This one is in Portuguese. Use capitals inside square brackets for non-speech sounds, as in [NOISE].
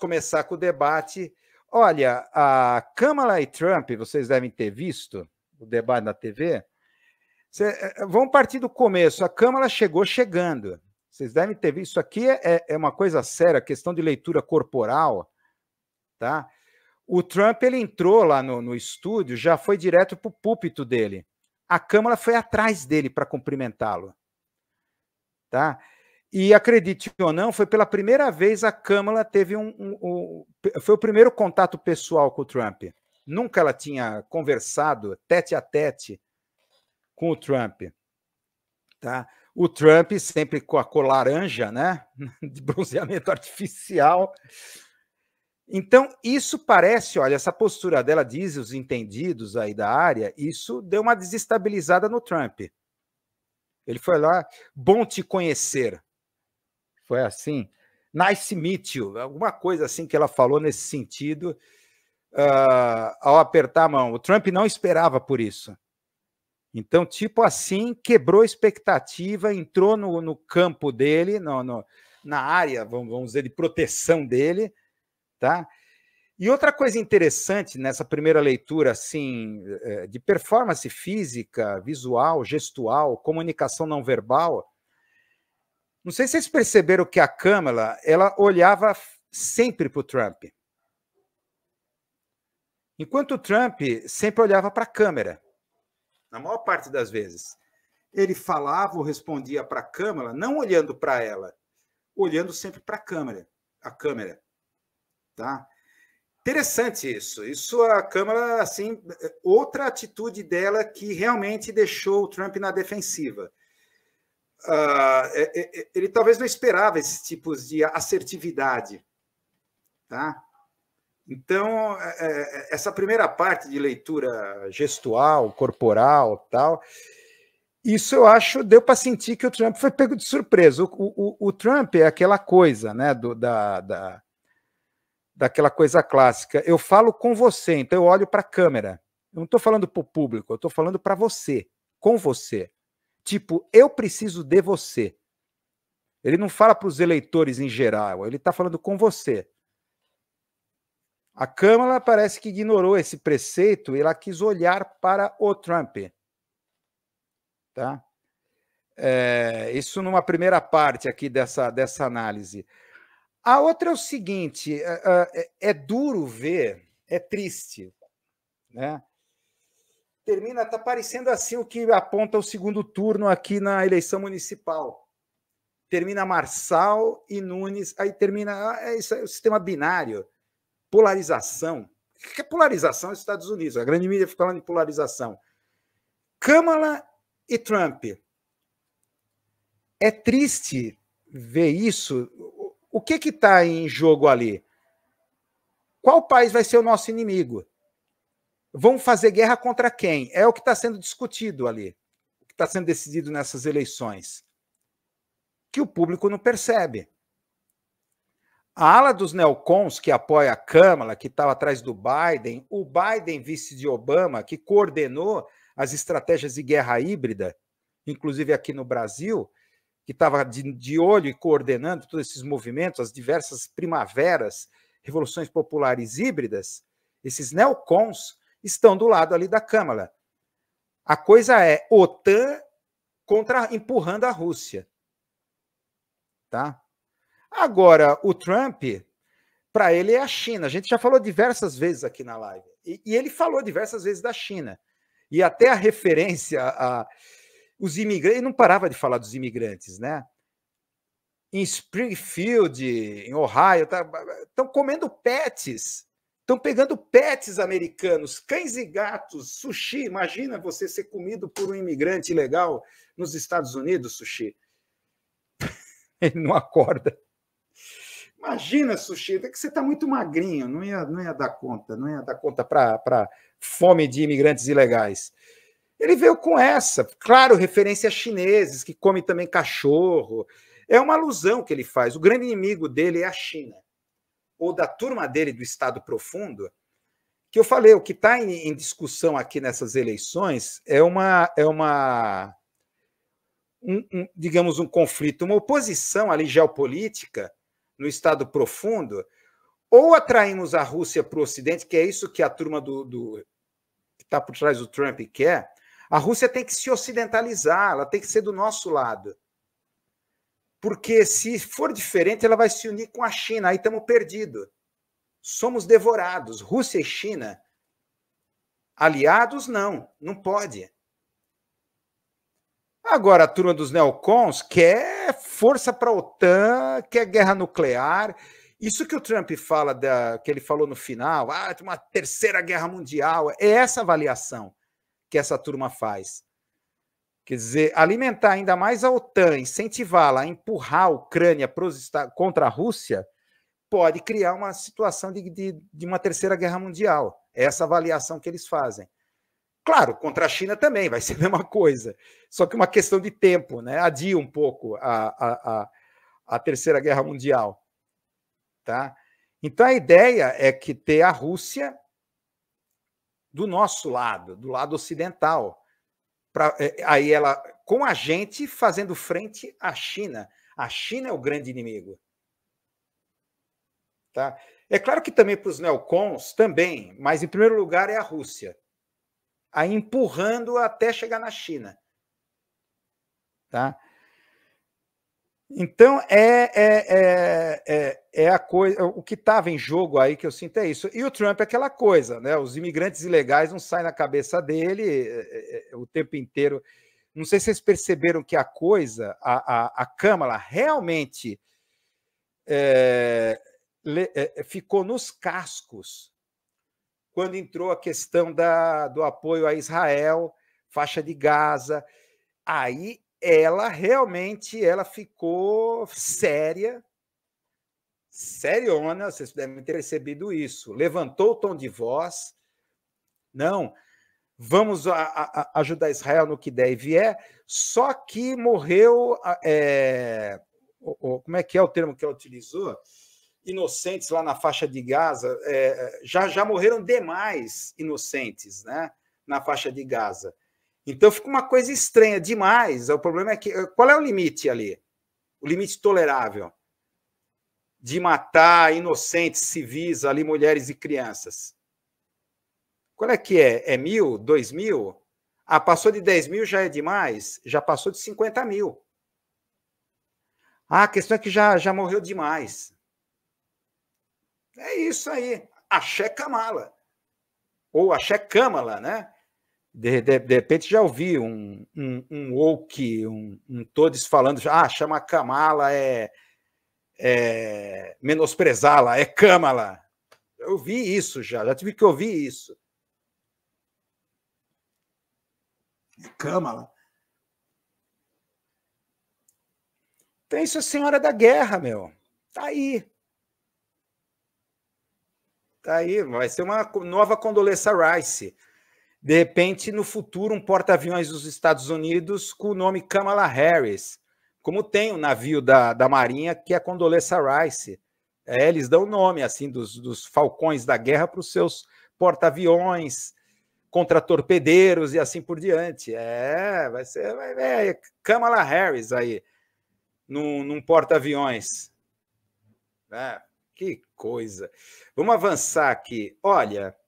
começar com o debate. Olha, a Kamala e Trump, vocês devem ter visto o debate na TV. Cê, eh, eh, vamos partir do começo. A Câmara chegou chegando. Vocês devem ter visto. Isso aqui é, é, é uma coisa séria, questão de leitura corporal. Tá? O Trump ele entrou lá no, no estúdio, já foi direto para o púlpito dele. A Câmara foi atrás dele para cumprimentá-lo. Tá? E acredite ou não, foi pela primeira vez a Câmara teve um, um, um, Foi o primeiro contato pessoal com o Trump. Nunca ela tinha conversado tete a tete com o Trump. Tá? O Trump sempre com a cor laranja, né? [LAUGHS] De bronzeamento artificial. Então, isso parece, olha, essa postura dela, diz os entendidos aí da área, isso deu uma desestabilizada no Trump. Ele foi lá, bom te conhecer. Foi assim. Nice meet you, alguma coisa assim que ela falou nesse sentido uh, ao apertar a mão. O Trump não esperava por isso. Então, tipo assim, quebrou a expectativa, entrou no, no campo dele, no, no, na área, vamos, vamos dizer, de proteção dele, tá? E outra coisa interessante nessa primeira leitura, assim, eh, de performance física, visual, gestual, comunicação não verbal, não sei se vocês perceberam que a Câmara ela olhava sempre para o Trump. Enquanto o Trump sempre olhava para a câmera, na maior parte das vezes. Ele falava ou respondia para a câmera, não olhando para ela, olhando sempre para a câmera, a câmera. Tá? Interessante isso. Isso a câmera assim, outra atitude dela que realmente deixou o Trump na defensiva uh, ele talvez não esperava esses tipos de assertividade. Tá? Então, essa primeira parte de leitura gestual, corporal, tal, isso eu acho deu para sentir que o Trump foi pego de surpresa. O, o, o Trump é aquela coisa, né, do, da, da, daquela coisa clássica. Eu falo com você, então eu olho para a câmera. Eu não estou falando para o público, eu estou falando para você, com você tipo, eu preciso de você. Ele não fala para os eleitores em geral, ele está falando com você. A Câmara parece que ignorou esse preceito e ela quis olhar para o Trump. Tá? É, isso numa primeira parte aqui dessa, dessa análise. A outra é o seguinte: é, é, é duro ver, é triste, né? termina, está parecendo assim o que aponta o segundo turno aqui na eleição municipal. Termina Marçal e Nunes, aí termina. Ah, é isso aí, o sistema binário, polarização. O que é polarização nos Estados Unidos? A grande mídia fica falando de polarização. Kamala e Trump. É triste ver isso. O que está em jogo ali? Qual país vai ser o nosso inimigo? vão fazer guerra contra quem? É o que está sendo discutido ali, o que está sendo decidido nessas eleições, que o público não percebe. A ala dos neocons que apoia a Câmara, que estava atrás do Biden, o Biden, vice de Obama, que coordenou as estratégias de guerra híbrida, inclusive aqui no Brasil, que estava de, de, olho e coordenando todos esses movimentos, as diversas primaveras, revoluções populares híbridas, esses neocons estão do lado ali da Câmara. A coisa é OTAN contra empurrando a Rússia. Tá? Agora, o Trump, para ele é a China. A gente já falou diversas vezes aqui na live. E, e ele falou diversas vezes da China. E até a referência a os imigrantes, ele não parava de falar dos imigrantes, né? Em Springfield, em Ohio, estão tá, comendo pets Estão pegando pets americanos, cães e gatos, sushi. Imagina você ser comido por um imigrante ilegal nos Estados Unidos, sushi. [LAUGHS] Ele não acorda. Imagina, sushi, é que você está muito magrinho, não ia, não ia dar conta, não ia dar conta para fome de imigrantes ilegais. Ele veio com essa, claro, referência a chineses que comem também cachorro. É uma alusão que ele faz. O grande inimigo dele é a China ou da turma dele do Estado Profundo, que eu falei, o que está em, em, discussão aqui nessas eleições é uma, é uma um, um, digamos, um conflito, uma oposição ali geopolítica no Estado Profundo, ou atraímos a Rússia para o Ocidente, que é isso que a turma do, do que está por trás do Trump quer, a Rússia tem que se ocidentalizar, ela tem que ser do nosso lado. Porque se for diferente, ela vai se unir com a China, aí estamos perdidos. Somos devorados. Rússia e China, aliados, não, não pode. Agora, a turma dos neocons quer força para a OTAN, quer guerra nuclear. Isso que o Trump fala, da, que ele falou no final, ah, uma terceira guerra mundial, é essa avaliação que essa turma faz. Quer dizer, alimentar ainda mais a OTAN, incentivá-la a empurrar a Ucrânia contra a Rússia, pode criar uma situação de, de, de uma terceira guerra mundial. É essa avaliação que eles fazem. Claro, contra a China também vai ser a mesma coisa, só que uma questão de tempo, né? Adia um pouco a, a, a, a terceira guerra mundial, tá? Então a ideia é que ter a Rússia do nosso lado, do lado ocidental, Pra, eh, aí ela, com a gente, fazendo frente à China. A China é o grande inimigo. Tá? É claro que também para os neocons, também, mas em primeiro lugar é a Rússia. Aí empurrando até chegar na China. Tá? Então, é, é, é, é, a coisa. O que estava em jogo aí que eu sinto é isso. E o Trump é aquela coisa, né? Os imigrantes ilegais não saem na cabeça dele é, é, o tempo inteiro. Não sei se vocês perceberam que a coisa, a, a, a Câmara realmente le, ficou nos cascos quando entrou a questão da, do apoio a Israel, faixa de Gaza. Aí ela realmente ela ficou séria, seriona, vocês devem ter percebido isso. Levantou o tom de voz. Não, vamos a, a ajudar Israel no que der e vier, só que morreu. É, como é que é o termo que ela utilizou? Inocentes lá na faixa de Gaza, é, já, já morreram demais inocentes né, na faixa de Gaza. Então fica uma coisa estranha demais. O problema é que eh, qual é o limite ali? O limite tolerável de matar inocentes civis ali, mulheres e crianças. Qual é que é? É mil? Dois mil? Ah, passou de 10 mil já é demais? Já passou de 50 mil. Ah, a questão é que já, já morreu demais. É isso aí. Axé mala Ou Axé Kamala, né? De, de, de, repente já ouvi um, um, um woke, um, um todos falando, ah, chama Kamala é, é menosprezá-la, é Kamala. Eu vi isso já, já tive que ouvir isso. É Kamala. Então isso é Senhora da Guerra, meu. Tá aí. Tá aí, vai ser uma nova Condolessa Rice. De repente, no futuro, um porta-aviões dos Estados Unidos com o nome Kamala Harris, como tem o um navio da, da Marinha, que é a Condoleezza Rice. É, eles dão o nome assim dos, dos falcões da guerra para os seus porta-aviões, contra-torpedeiros e assim por diante. É, vai ser é, é, Kamala Harris aí, num, num porta-aviões. É, que coisa. Vamos avançar aqui. Olha,